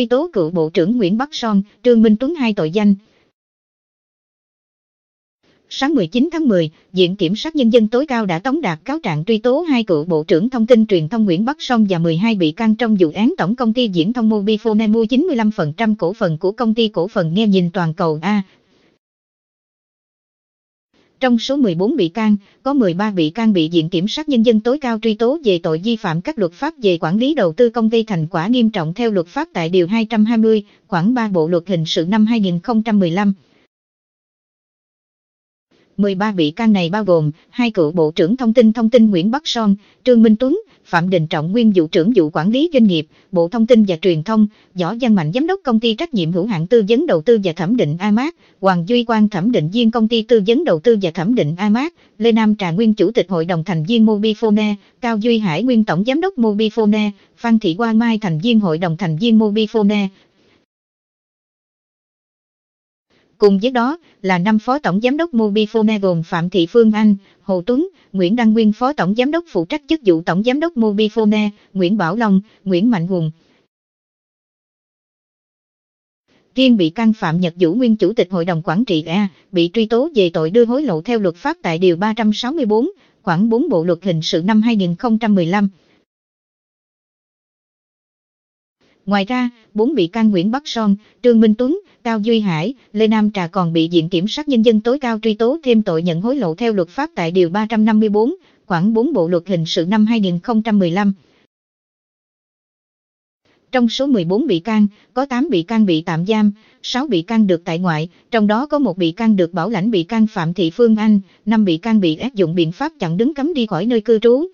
truy tố cựu Bộ trưởng Nguyễn Bắc Son, Trương Minh Tuấn hai tội danh. Sáng 19 tháng 10, Viện Kiểm sát Nhân dân tối cao đã tống đạt cáo trạng truy tố hai cựu Bộ trưởng Thông tin Truyền thông Nguyễn Bắc Son và 12 bị can trong vụ án Tổng Công ty Diễn thông Mobifone mua 95% cổ phần của Công ty Cổ phần Nghe nhìn Toàn cầu A, trong số 14 bị can, có 13 bị can bị Viện Kiểm sát Nhân dân tối cao truy tố về tội vi phạm các luật pháp về quản lý đầu tư công gây thành quả nghiêm trọng theo luật pháp tại Điều 220, khoảng 3 Bộ Luật Hình sự năm 2015. 13 bị can này bao gồm hai cựu Bộ trưởng Thông tin Thông tin Nguyễn Bắc Son, Trương Minh Tuấn, Phạm Đình Trọng Nguyên Vụ trưởng Vụ Quản lý Doanh nghiệp, Bộ Thông tin và Truyền thông, Võ văn Mạnh Giám đốc Công ty Trách nhiệm hữu hạn Tư vấn Đầu tư và Thẩm định AMAC, Hoàng Duy Quang Thẩm định viên Công ty Tư vấn Đầu tư và Thẩm định AMAC, Lê Nam Trà Nguyên Chủ tịch Hội đồng thành viên Mobifone, Cao Duy Hải Nguyên Tổng Giám đốc Mobifone, Phan Thị Hoa Mai thành viên Hội đồng thành viên Mobifone, Cùng với đó là năm Phó Tổng Giám đốc Mobifone gồm Phạm Thị Phương Anh, Hồ Tuấn, Nguyễn Đăng Nguyên Phó Tổng Giám đốc phụ trách chức vụ Tổng Giám đốc Mobifone, Nguyễn Bảo Long, Nguyễn Mạnh Hùng. Riêng bị can Phạm Nhật Vũ Nguyên Chủ tịch Hội đồng Quản trị A bị truy tố về tội đưa hối lộ theo luật pháp tại Điều 364, khoảng 4 Bộ Luật Hình sự năm 2015. Ngoài ra, bốn bị can Nguyễn Bắc Son, Trương Minh Tuấn, Cao Duy Hải, Lê Nam Trà còn bị Viện Kiểm sát Nhân dân tối cao truy tố thêm tội nhận hối lộ theo luật pháp tại Điều 354, khoảng 4 Bộ Luật Hình sự năm 2015. Trong số 14 bị can, có 8 bị can bị tạm giam, 6 bị can được tại ngoại, trong đó có một bị can được bảo lãnh bị can Phạm Thị Phương Anh, 5 bị can bị áp dụng biện pháp chặn đứng cấm đi khỏi nơi cư trú,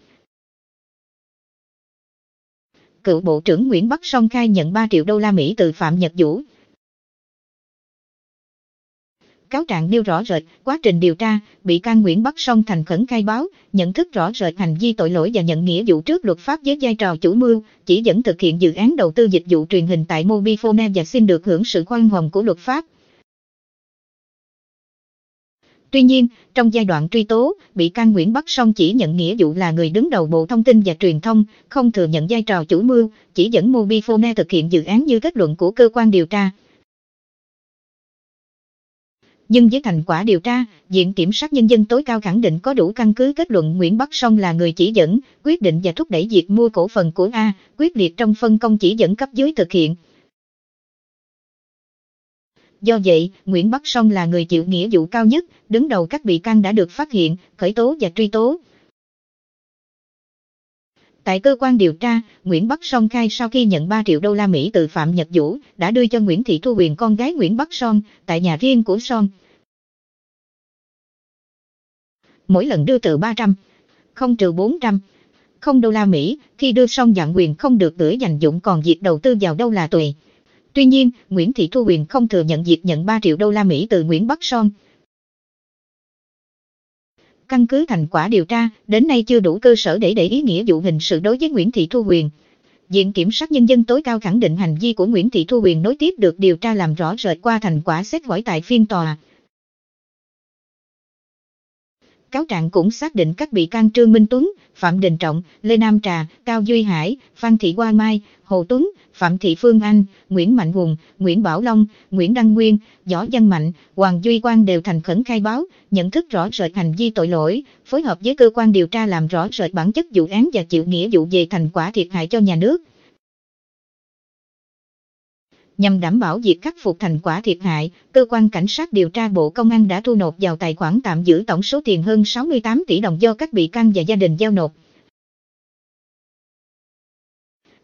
cựu Bộ trưởng Nguyễn Bắc Song khai nhận 3 triệu đô la Mỹ từ Phạm Nhật Vũ. Cáo trạng nêu rõ rệt, quá trình điều tra, bị can Nguyễn Bắc Song thành khẩn khai báo, nhận thức rõ rệt hành vi tội lỗi và nhận nghĩa vụ trước luật pháp với vai trò chủ mưu, chỉ dẫn thực hiện dự án đầu tư dịch vụ truyền hình tại Mobifone và xin được hưởng sự khoan hồng của luật pháp. Tuy nhiên, trong giai đoạn truy tố, bị can Nguyễn Bắc Song chỉ nhận nghĩa vụ là người đứng đầu Bộ Thông tin và Truyền thông, không thừa nhận vai trò chủ mưu, chỉ dẫn Mobifone thực hiện dự án như kết luận của cơ quan điều tra. Nhưng với thành quả điều tra, Viện Kiểm sát Nhân dân tối cao khẳng định có đủ căn cứ kết luận Nguyễn Bắc Song là người chỉ dẫn, quyết định và thúc đẩy việc mua cổ phần của A, quyết liệt trong phân công chỉ dẫn cấp dưới thực hiện. Do vậy, Nguyễn Bắc Song là người chịu nghĩa vụ cao nhất, đứng đầu các bị can đã được phát hiện, khởi tố và truy tố. Tại cơ quan điều tra, Nguyễn Bắc Song khai sau khi nhận 3 triệu đô la Mỹ từ Phạm Nhật Vũ, đã đưa cho Nguyễn Thị Thu Huyền con gái Nguyễn Bắc Son, tại nhà riêng của Son. Mỗi lần đưa từ 300, không trừ 400, không đô la Mỹ, khi đưa Son dặn quyền không được gửi dành dụng còn việc đầu tư vào đâu là tùy. Tuy nhiên, Nguyễn Thị Thu Huyền không thừa nhận việc nhận 3 triệu đô la Mỹ từ Nguyễn Bắc Son. Căn cứ thành quả điều tra, đến nay chưa đủ cơ sở để để ý nghĩa vụ hình sự đối với Nguyễn Thị Thu Huyền. Viện Kiểm sát Nhân dân tối cao khẳng định hành vi của Nguyễn Thị Thu Huyền nối tiếp được điều tra làm rõ rệt qua thành quả xét hỏi tại phiên tòa cáo trạng cũng xác định các bị can Trương Minh Tuấn, Phạm Đình Trọng, Lê Nam Trà, Cao Duy Hải, Phan Thị Hoa Mai, Hồ Tuấn, Phạm Thị Phương Anh, Nguyễn Mạnh Hùng, Nguyễn Bảo Long, Nguyễn Đăng Nguyên, Võ Văn Mạnh, Hoàng Duy Quang đều thành khẩn khai báo, nhận thức rõ rệt hành vi tội lỗi, phối hợp với cơ quan điều tra làm rõ rệt bản chất vụ án và chịu nghĩa vụ về thành quả thiệt hại cho nhà nước nhằm đảm bảo việc khắc phục thành quả thiệt hại, cơ quan cảnh sát điều tra Bộ Công an đã thu nộp vào tài khoản tạm giữ tổng số tiền hơn 68 tỷ đồng do các bị can và gia đình giao nộp.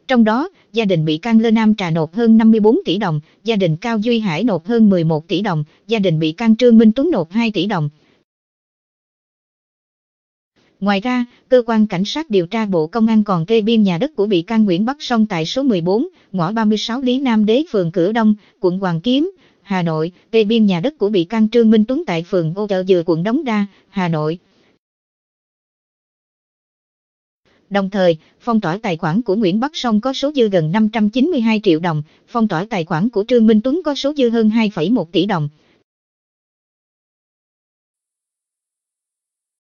Trong đó, gia đình bị can Lê Nam Trà nộp hơn 54 tỷ đồng, gia đình Cao Duy Hải nộp hơn 11 tỷ đồng, gia đình bị can Trương Minh Tuấn nộp 2 tỷ đồng. Ngoài ra, cơ quan cảnh sát điều tra Bộ Công an còn kê biên nhà đất của bị can Nguyễn Bắc sông tại số 14, ngõ 36 Lý Nam Đế phường Cửa Đông, quận Hoàng Kiếm, Hà Nội, kê biên nhà đất của bị can Trương Minh Tuấn tại phường Ô Chợ Dừa quận Đống Đa, Hà Nội. Đồng thời, phong tỏa tài khoản của Nguyễn Bắc sông có số dư gần 592 triệu đồng, phong tỏa tài khoản của Trương Minh Tuấn có số dư hơn 2,1 tỷ đồng.